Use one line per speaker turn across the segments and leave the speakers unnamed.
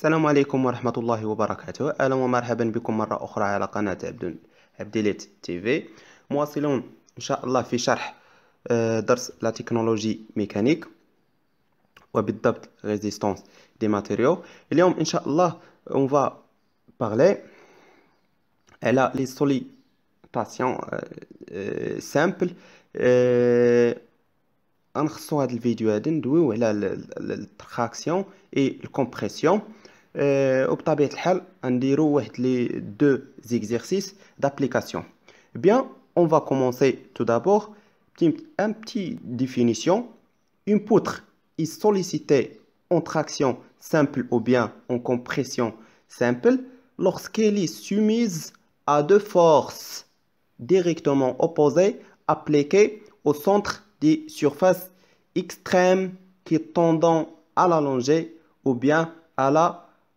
السلام عليكم ورحمة الله وبركاته أهلا ومرحبا بكم مرة أخرى على قناة عبدون عبدليت تي في مواصلون إن شاء الله في شرح آه، درس لا تكنولوجي ميكانيك وبالضبط ريزيستونس دي ماتيريو اليوم إن شاء الله on va على لي سوليتاسيون سامبل غنخصو هاد الفيديو هذا ندويو على التراكسيون اي الكومبريسيون وبطبيعه الحال on واحد les deux exercices d'application. bien on va commencer tout d'abord un petit définition une poutre est sollicitée en traction simple ou bien en compression simple lorsqu'elle est soumise à deux forces directement opposées appliquées au centre des surfaces extrêmes qui tendent à l'allonger ou bien à la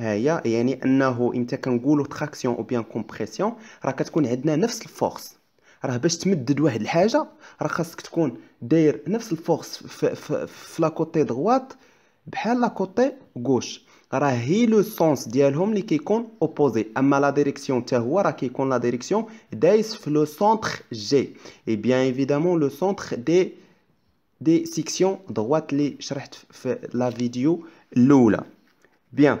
Et il y a une traction ou bien compression qui a une force. force, une force une force qui force qui a force qui a une force qui qui La direction est la qui direction qui le centre direction qui direction qui a qui Bien.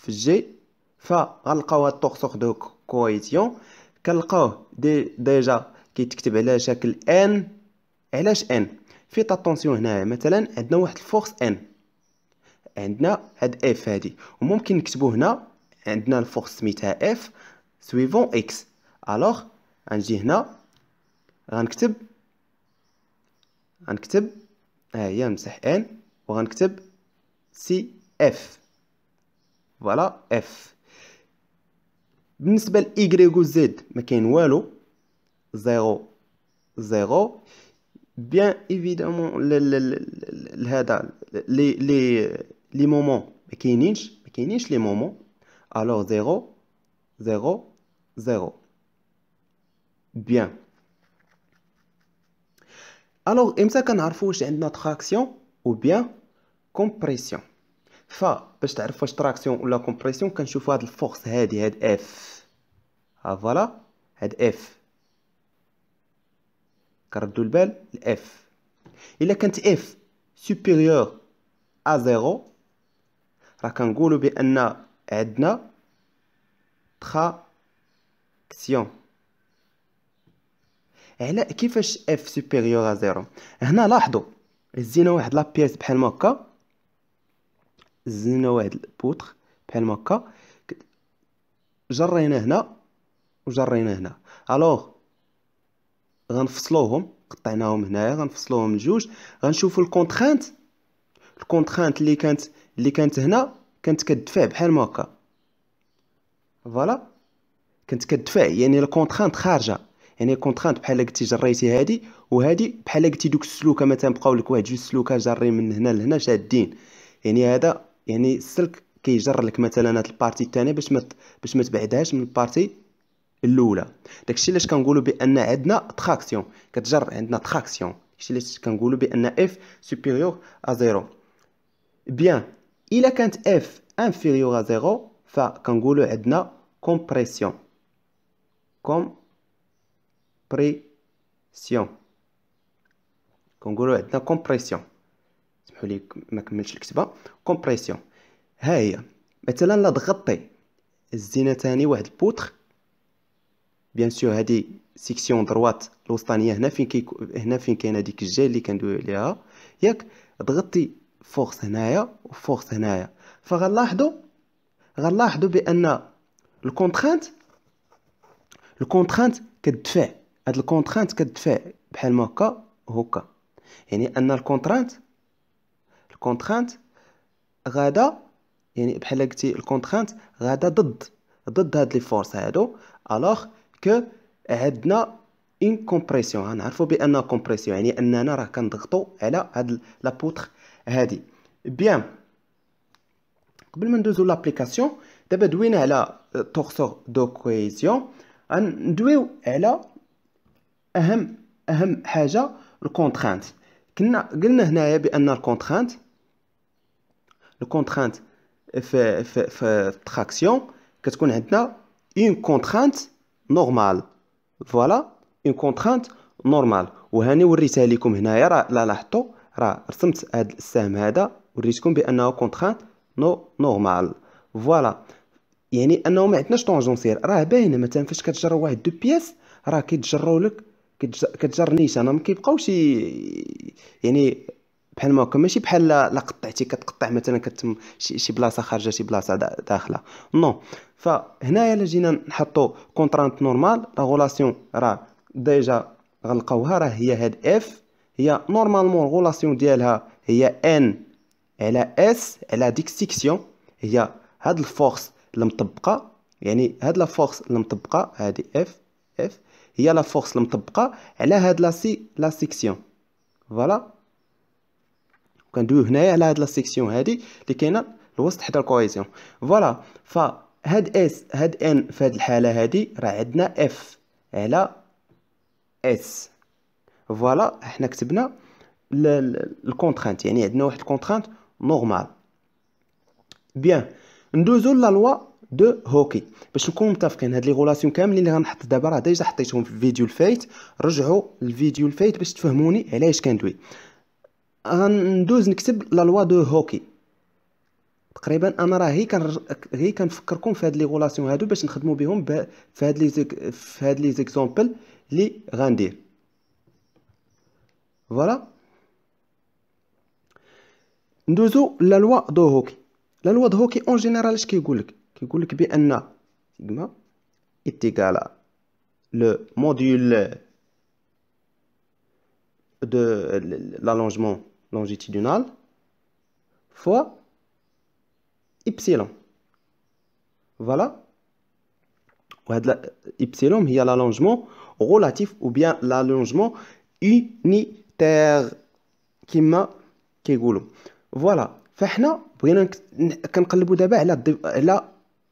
في جي فغنلقاو هاد الطقطق دو كويتيون كنلقاوه دي ديجا كيتكتب على شكل ان علاش ان في طاطونسيون هنا مثلا عندنا واحد الفورس ان عندنا هاد اف هادي وممكن نكتبو هنا عندنا الفورس سميتها اف سويفون اكس الوغ غنجي هنا غنكتب غنكتب ها هي نمسح ان وغنكتب سي اف Voilà, F. Si Y ou Z, on a 0, 0. Bien évidemment, les moments, on a niche les moments. Alors, 0, 0, 0. Bien. Alors, on a fait notre action ou bien la compression. فباش تعرف واش تراكسيون ولا كومبريسيون كنشوفو هاد الفورس هادي هاد اف ها فوالا هاد اف كنردو البال الاف الا كانت اف سوبيريور ا زيرو راه كنقولوا بان عندنا تراكسيون على كيفاش اف سوبيريور ا زيرو هنا لاحظوا هزينا واحد لا بيس بحال هكا زنا واحد البوطخ بحال هكا جرينا هنا وجرينا هنا الوغ غنفصلوهم قطعناهم هنايا غنفصلوهم لجوج غنشوفو الكونترانت الكونترانت اللي كانت اللي كانت هنا كانت كدفع بحال هكا فوالا كانت كدفع يعني الكونترانت خارجه يعني كونترانت بحال قلتي جريتي هادي وهادي بحال قلتي دوك السلوكه مثلا بقاو لك واحد جوج سلوكه جارين من هنا لهنا شادين يعني هذا يعني السلك كيجر لك مثلا هاد البارتي الثانيه باش ما باش ما تبعدهاش من البارتي الاولى داكشي علاش كنقولوا بان عندنا تراكسيون كتجر عندنا تراكسيون داكشي علاش كنقولوا بان اف سوبيريور ا زيرو بيان الا كانت اف انفيريور ا زيرو فكنقولوا عندنا كومبريسيون كومبريسيون كنقولوا عندنا كومبريسيون سمحوا لي ما كملتش الكتابه كومبريسيون ها هي مثلا لا تغطي تاني واحد البوتر بيان سور هادي سيكسيون دروات الوسطانيه هنا فين كي هنا فين كاينه ديك الجاي اللي كندوي عليها ياك ضغطي فورس هنايا وفورس هنايا فغنلاحظوا غنلاحظوا بان الكونترانت الكونترانت كدفع هاد الكونترانت كدفع بحال ما هكا هكا يعني ان الكونترانت كونترانت غادا يعني بحال قلتي الكونترانت غادا ضد ضد هاد لي فورس هادو الوغ كو عندنا اون كومبريسيون غنعرفو بان كومبريسيون يعني اننا راه كنضغطو على هاد لا بوتر هادي بيان قبل ما ندوزو لابليكاسيون دابا دوينا على تورسور دو كويزيون غندويو على اهم اهم حاجه الكونترانت كنا قلنا هنايا بان الكونترانت لو كونترانت في في في التراكسيون كتكون عندنا اون كونترانت نورمال فوالا اون كونترانت نورمال وهاني وريتها لكم هنايا راه لا لاحظتوا راه رسمت هذا السهم هذا وريتكم بانه كونترانت نو نورمال فوالا يعني انه ما عندناش طونجونسير راه باينه مثلا فاش كتجر واحد دو بياس راه كيتجروا لك كتجر نيشان ما كيبقاوش يعني بحال ما هكا ماشي بحال لا قطعتي كتقطع مثلا كتم شي, شي بلاصه خارجه شي بلاصه داخله نو فهنايا الا جينا نحطو كونترانت نورمال لا غولاسيون راه ديجا غنلقاوها راه هي هاد اف هي نورمالمون غولاسيون ديالها هي ان على اس على ديك سيكسيون هي هاد الفورس المطبقه يعني هاد لا فورس المطبقه هادي اف اف هي لا فورس المطبقه على هاد لا سي لا سيكسيون فوالا وكندويو هنايا على هاد لا سيكسيون هادي اللي كاينه الوسط حدا الكوهيزيون فوالا ف هاد اس هاد ان في هاد الحاله هادي راه عندنا اف على اس فوالا حنا كتبنا الكونترانت يعني عندنا واحد الكونترانت نورمال بيان ندوزو لا لوا دو هوكي باش نكونو متفقين هاد لي غولاسيون كاملين اللي غنحط دابا راه ديجا حطيتهم في الفيديو الفايت رجعوا الفيديو الفايت باش تفهموني علاش كندوي غندوز نكتب لا لوا دو هوكي تقريبا انا راه هي كان هي كنفكركم في هاد لي غولاسيون هادو باش نخدمو بهم في هاد لي في هاد لي زيكزامبل لي غندير فوالا ندوزو لا لوا دو هوكي لا لوا دو هوكي اون جينيرال اش كيقولك كيقولك بان سيغما اتيكالا لو موديول دو لالونجمون longitudinal fois epsilon. Voilà. y euh, il y a l'allongement relatif ou bien l'allongement unitaire. qui m'a Voilà. Fahna, nous avons la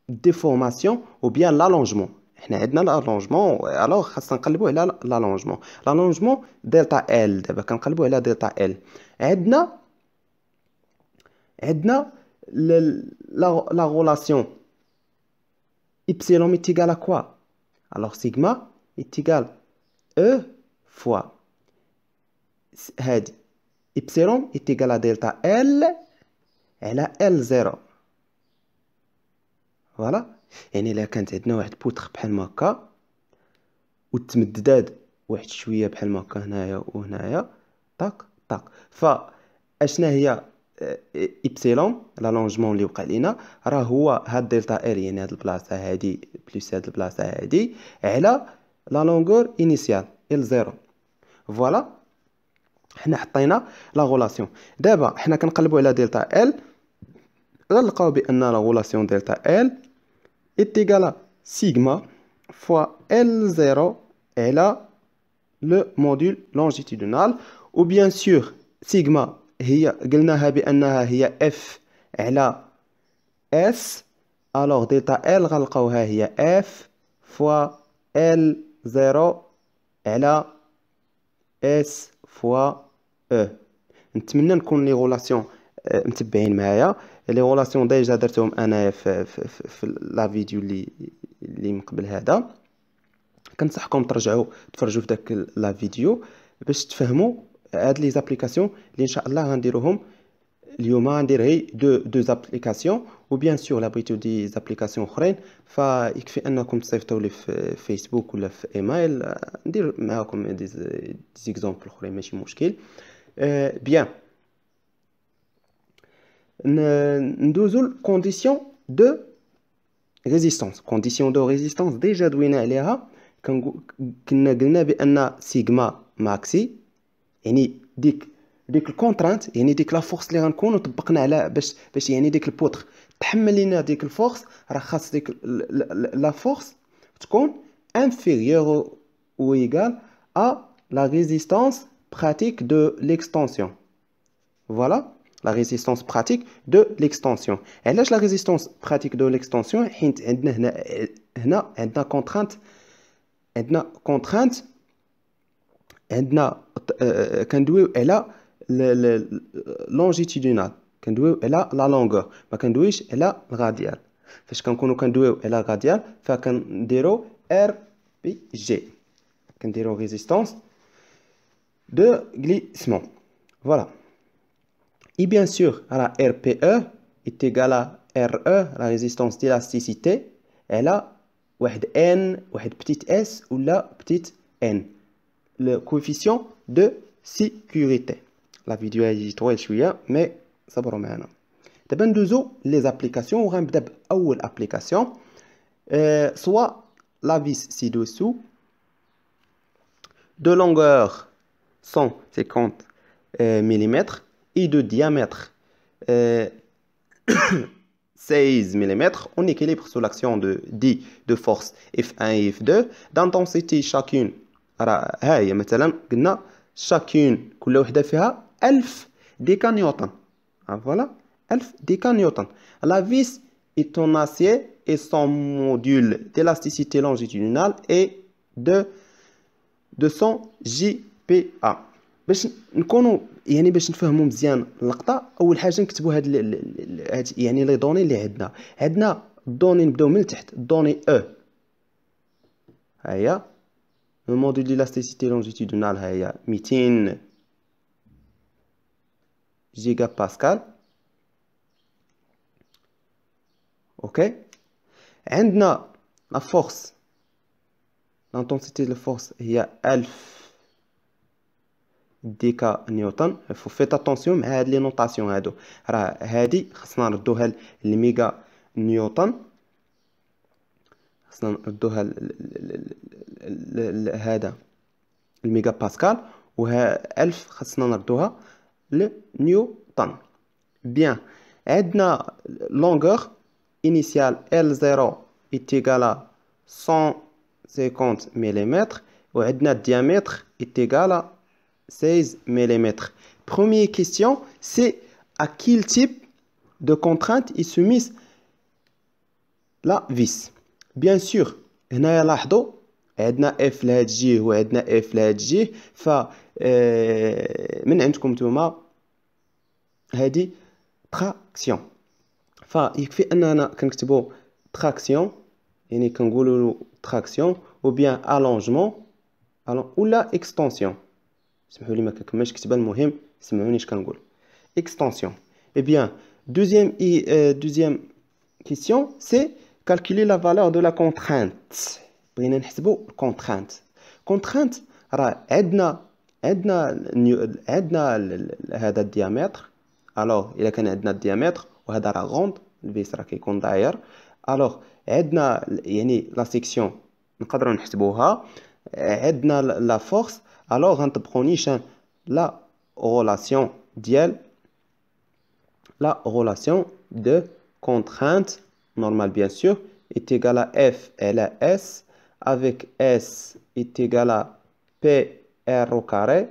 déformation ou bien l'allongement. Nous avons l'allongement, alors y a l'allongement. L'allongement delta L, nous avons a delta L. عندنا عندنا لا غولاسيون ايتيغال ا كوا ألوغ سيغما إتيكال أو فوا هادي ايتيغال ا دلتا إل على إل زيرو فوالا يعني إلا كانت عندنا واحد بوتخ بحال هكا وتمددات واحد شويه بحال هكا هنايا وهنايا طاك الطاق اشنا هي ايبسيلون آه، لالونجمون اللي وقع لينا راه هو هاد دلتا ار يعني هاد البلاصه هادي بلس هاد البلاصه هادي على لا لونغور انيسيال ال زيرو فوالا حنا حطينا لا غولاسيون دابا حنا كنقلبوا على دلتا ال غنلقاو بان لا غولاسيون دلتا ال اتيكالا سيغما فوا ال زيرو على لو موديل لونجيتودينال وبيان سور سيغما هي قلناها بانها هي اف على اس الوغ ديتا ال غنلقاوها هي اف فوا ال زيرو على اس فوا او نتمنى نكون لي غولاسيون آه، متبعين معايا لي غولاسيون ديجا درتهم انايا في, في, في, في لا فيديو اللي اللي من قبل هذا كنصحكم ترجعوا تفرجوا في داك لا فيديو باش تفهموا aide les applications, les gens ont en termes de deux applications ou bien sûr l'habitude des applications courantes. Fa, ikfi anna kom Facebook ou email, dire, vous akom des exemples euh, Bien machi avons Bien. Nos deux conditions de résistance, condition de résistance déjà trouvées là, que nous avons de dire, sigma maxi. Il dit que la contrainte, la force est inférieure ou égale à la résistance pratique de l'extension. Voilà, la résistance pratique de l'extension. Et la résistance pratique de l'extension est contrainte. Et là, la longitudinal est la longueur. La longueur la radiale. Quand on a la radiale, on a RPG. La résistance de glissement. Voilà. Et bien sûr, la RPE est égal à RE, la résistance d'élasticité. Elle est N, ou S, ou petite N le coefficient de sécurité. La vidéo est trop mais ça va remettre. D'abord, les applications. On l'application. Euh, soit la vis ci-dessous. De longueur 150 euh, mm et de diamètre 16 euh, mm on équilibre sous l'action de 10 de force F1 et F2 d'intensité chacune راه ها هي مثلا قلنا شاكين كل وحده فيها ألف ديكا نيوتن فوالا ألف ديكا نيوتن لا فيس et ton acier et son module دو longitudinale est de 200 ا باش نكونوا يعني باش نفهموا مزيان اللقطه اول حاجه نكتبوا هاد, هاد يعني لي دوني اللي عندنا عندنا دوني نبداو من تحت دوني او e. ها هي Le module d'élasticité longitudinale est 1000 gigapascal. Ok? Et la force, l'intensité de la force est 1000 dka newton. Il faut faire attention à les notations. Il a des notations. à les méga newton nous le هذا le le et 1000 le Bien, لنيوتن longueur initiale L0 est égal à 150 mm et le diamètre est égal à 16 mm. Première question, c'est à quel type de contrainte est soumise la vis بيان سور هنايا لاحظوا عندنا اف لهاد جيه وعندنا اف لهاد جيه ف آه، من عندكم نتوما هادي تراكسيون فيكفي اننا كنكتبوا تراكسيون يعني كنقولوا له تراكسيون او بيان الونجمون ولا اكستنسيون سمحوا لي ما كنكملش كتبه المهم سمعوني اش كنقول اكستنسيون اي بيان دوزيام اي آه، دوزيام كيسيون سي calculer la valeur de la contrainte بغينا نحسبوا contrainte contrainte راه عندنا عندنا عندنا هذا الديامتر الوغ الا كان عندنا الديامتر وهذا راه غوند البيس راه كيكون داير الوغ عندنا يعني لا سيكسيون نقدروا نحسبوها عندنا لا فورس الوغ لا ديال لا contrainte Normal, bien sûr, est égal à F S avec S est égal à PR au carré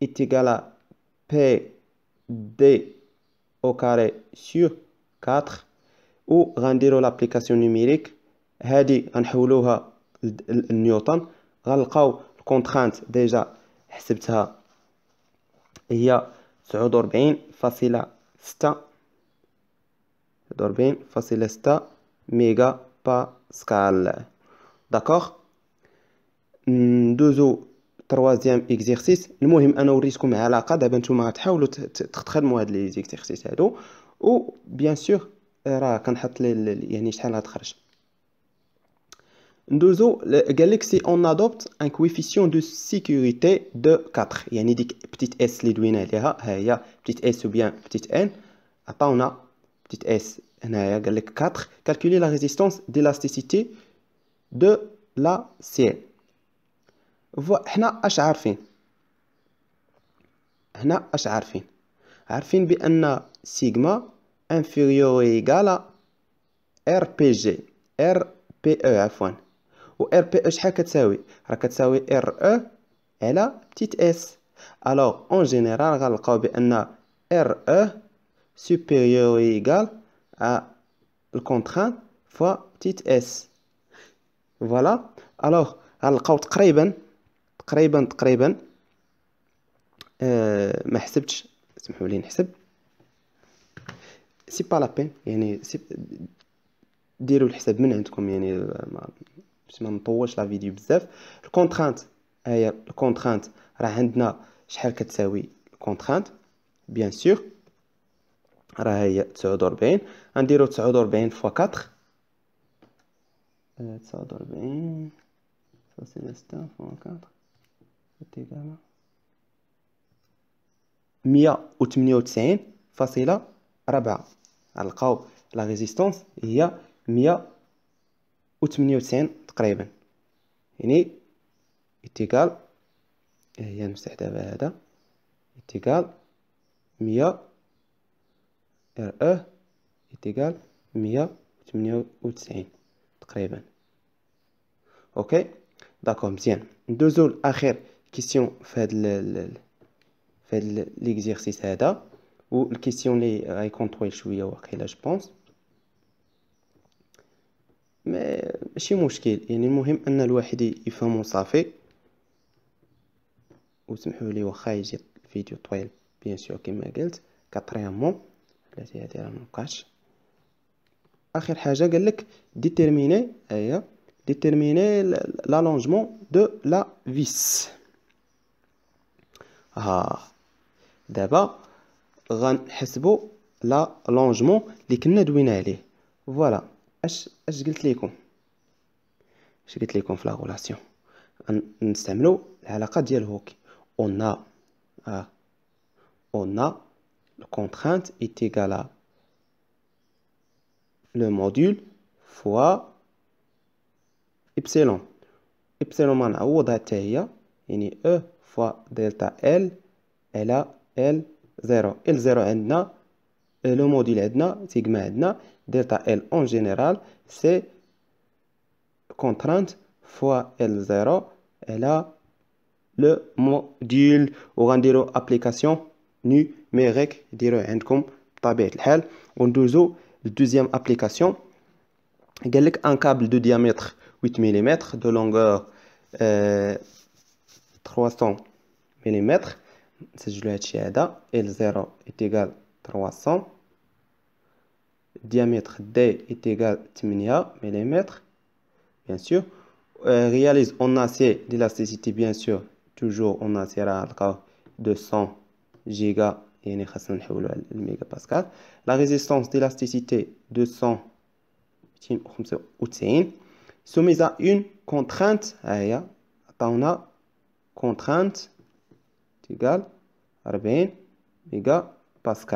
est égal à PD au carré sur 4 ou rendir l'application numérique هذه غنحولوها Déjà, غنلقاو الكونترانت ديجا حسبتها هي 49.6 ضربين فاصلة ستة ميجا باسكال داكوغ ندوزو تروازيام اكزيرسيس المهم انا وريتكم علاقه دابا نتوما غتحاولوا تخدموا هاد لي زيكزيرسيس هادو و بيان سور راه كنحط لي يعني شحال غتخرج ندوزو قال سي اون ادوبت ان كويفيسيون دو سيكوريتي دو 4 يعني ديك بتيت اس اللي دوينا عليها ها هي بتيت اس او بيان بتيت ان عطاونا petite s, il 4. Calculer la résistance d'élasticité de la CL. Voilà, H arfin. H arfin. Arfin bien sigma inférieur ou égal à RPG. RPE F1. Ou RPE, je vais faire RE et la petite S. Alors, en général, on va que RE supérieur ou égal à le contrainte fois petite s. Voilà. Alors, غنلقاو si تقريبا تقريبا أه ما حسبتش اسمحوا لي نحسب سي با لابين يعني ديروا الحساب من عندكم يعني باش ما نطولش لا فيديو بزاف الكونترانت هي je راه عندنا شحال كتساوي contrainte. Bien sûr. راه هي تسعود وربعين غنديرو تسعود وربعين فوا كاتخ آه، تسعود وربعين فاصلة ستة فوا كاتخ التكامة مية وتمنية وتسعين فاصلة ربعة غنلقاو لا ريزيستونس هي مية وتمنية وتسعين تقريبا يعني اتكال هي المساح دابا هذا اتكال مية ار اه ايتيكال مية وتمنية وتسعين تقريبا اوكي داكو مزيان ندوزو لاخر كيسيون هاد في هاد ليكزيرسيس هذا و الكيسيون لي غيكون طويل شويه واقيلا جوبونس ماشي مشكل يعني المهم ان الواحد يفهم صافي وسمحوا لي واخا يجي الفيديو طويل بيان سور كيما قلت كطريامون بلاتي هادي راه مابقاتش اخر حاجه قال لك ديتيرميني هي ديتيرميني لالونجمون دو لا فيس ها دابا غنحسبوا لا لونجمون اللي كنا دوينا عليه فوالا اش اش قلت لكم اش قلت لكم في لا غولاسيون نستعملوا العلاقه ديال هوكي اون ا اون ا la contrainte est égale à le module fois epsilon. Epsilon mana ou E fois delta L, elle a L0. L0 et le module edna, sigma edna, delta L en général, c'est contrainte fois L0, elle a le module ou rendez application numérique, direz, vous avez, le on a la deuxième application, avec un câble, de diamètre, 8 mm, de longueur, 300 euh, mm, c'est ce que L0, est égal, 300, diamètre, D, est égal, 10 mm, bien sûr, euh, réalise, on a ces, d'élasticité, bien sûr, toujours, on a de 200 mm, Giga et La résistance d'élasticité de 100, c'est une contrainte. La contrainte à maintenant,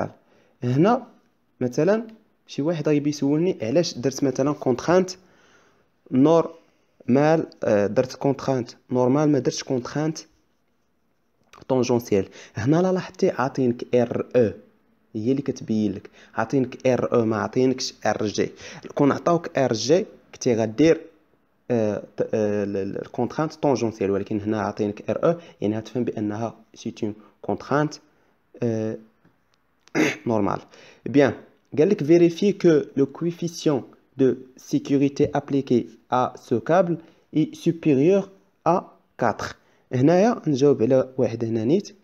je vais contrainte euh, ici on a le RE ce que l'on on a RE mais on n'a pas RG si on a RG on va avoir une contrainte tangentielle. mais ici on a le RE on voit que c'est une contrainte normale bien, on peut vérifier que le coefficient de sécurité appliqué à ce câble est supérieur à 4 هنايا نجاوب على واحد هنا نيت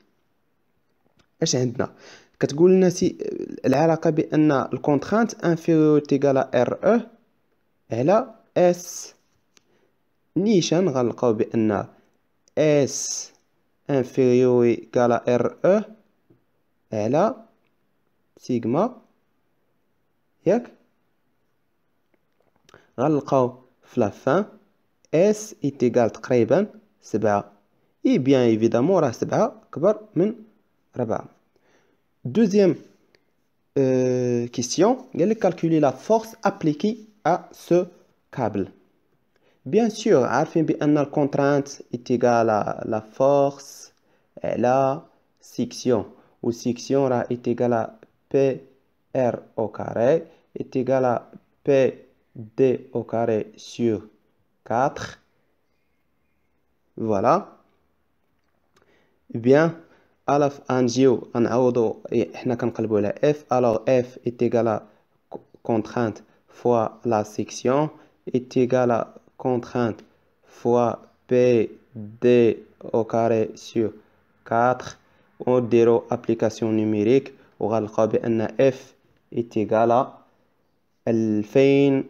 اش عندنا كتقول لنا سي العلاقه بان الكونترانت انفيريور تيغالا ار او على اس نيشان غنلقاو بان اس انفيريور كالا ار او على سيغما ياك غنلقاو فلافان اس ايتيغال تقريبا سبعة Et bien évidemment, Deuxième euh, question, il est calculer la force appliquée à ce câble. Bien sûr, la contrainte est égale à la force et la section. Ou section est égale à PR au carré est égale à PD au carré sur 4. Voilà. Eh bien, alors, on a dit qu'on allait faire F. Alors, F est égal à la contrainte fois la section. est égal à la contrainte fois P d au carré sur 4. On dirait application numérique. On va le que F est égal à 2010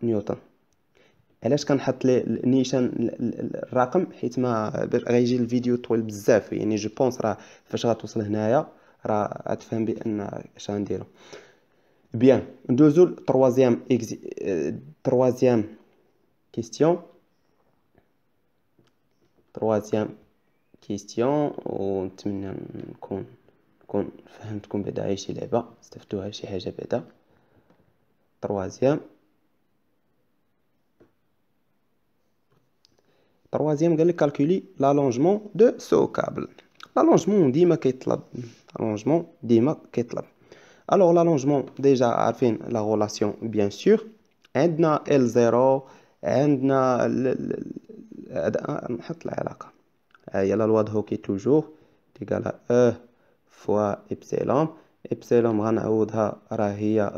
newtons. علاش كنحط لي نيشان الرقم حيت ما غيجي الفيديو طويل بزاف يعني جو بونس راه فاش غتوصل هنايا راه غتفهم بان اش غنديرو بيان ندوزو للتروازيام اكزي تروازيام كيستيون تروازيام كيستيون ونتمنى نكون نكون فهمتكم بعدا شي لعبه استفدتوها شي حاجه بعدا تروازيام troisième calculer l'allongement de ce câble l'allongement dit ma allongement dit ma alors l'allongement déjà à la relation bien sûr عندنا L0 عندنا la نحط العلاقه هي toujours toujours دو كي توجور تيغالا E epsilon, epsilon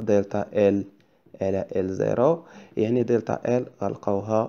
delta L L0 et delta L غنلقاوها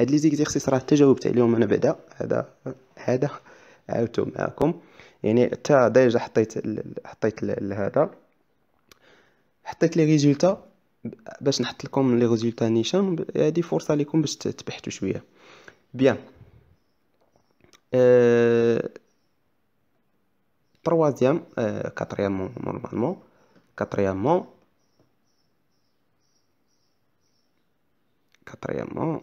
هاد لي زيكزيرسيس راه تجاوبت عليهم انا بعدا هذا هذا عاودته معاكم يعني حتى ديجا حطيت حطيت هذا حطيت لي ريزولتا باش نحط لكم لي ريزولتا نيشان هادي فرصه لكم باش تبحثوا شويه بيان أه... تروازيام آه، كاتريام كاتريامون نورمالمون كاتريامون كاتريامون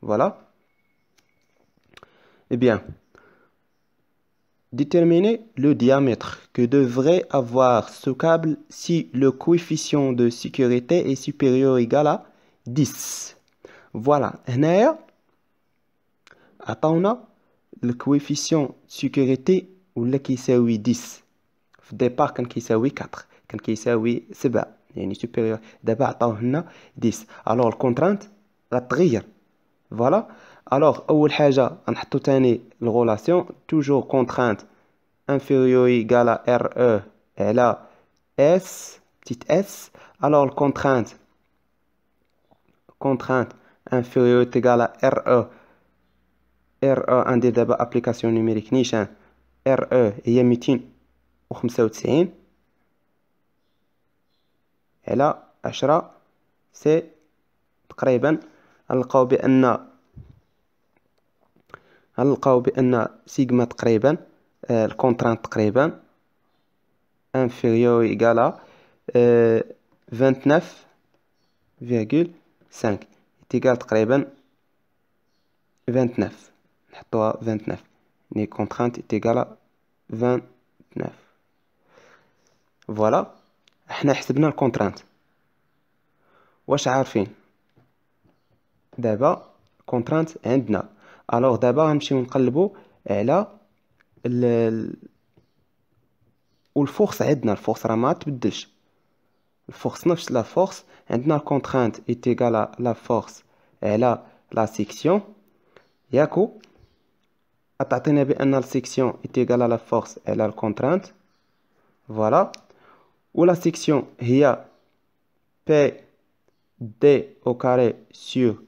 Voilà. Eh bien, déterminer le diamètre que devrait avoir ce câble si le coefficient de sécurité est supérieur ou égal à 10. Voilà. Attends, le coefficient de sécurité ou le qui 10. Au départ, quand qui 4, quand qui 7, est supérieur. à 10. Alors, la contrainte, la trire. فوالا الوغ اول حاجه غنحطو تاني الغولاسيون توجور كونترانت انفيريوري غالا ار او على اس بتيت اس الوغ الكونترانت كونترانت انفيريوري غالا ار او ار او عندي دابا ابليكاسيون نيميريك نيشان ار او هي ميتين و تسعين على عشرة سي تقريبا نلقاو بان نلقاو بان سيغما تقريبا آه، الكونترانت تقريبا انفيريو ايغالا 29,5 تيغال تقريبا 29 نحطوها 29 ني contrainte est 29 فوالا voilà. احنا حسبنا الكونترانت واش عارفين دابا كونترانت عندنا الوغ دابا غنمشيو نقلبو على ال والفورس عندنا الفورس راه ما تبدلش الفورس نفس لا فورس عندنا كونترانت ايتيغال لا فورس على لا سيكسيون ياكو تعطينا بان السيكسيون ايتيغال لا فورس على الكونترانت فوالا ولا سيكسيون هي بي دي او كاري سور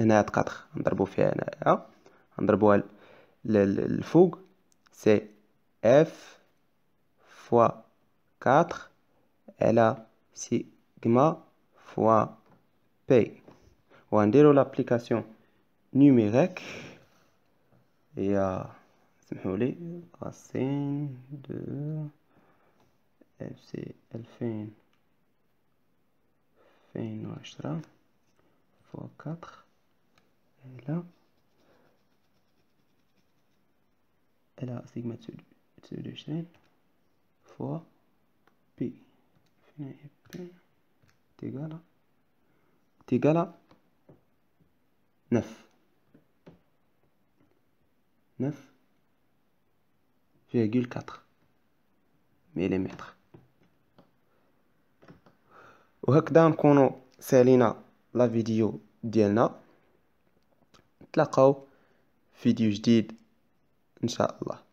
هنا هاد 4 نضربو فيها هنايا نضربوها للفوق سي اف فوا 4 على سيغما فوا بي وغنديرو لابليكاسيون نيميريك هي سمحولي راسين دو اف سي الفين فين وعشرة فوا 4 Et sigma de chaîne fois P. P égal à, égal à 9. 9,4 وهكذا نكونوا سالينا la vidéo ديالنا نتلاقاو فيديو جديد ان شاء الله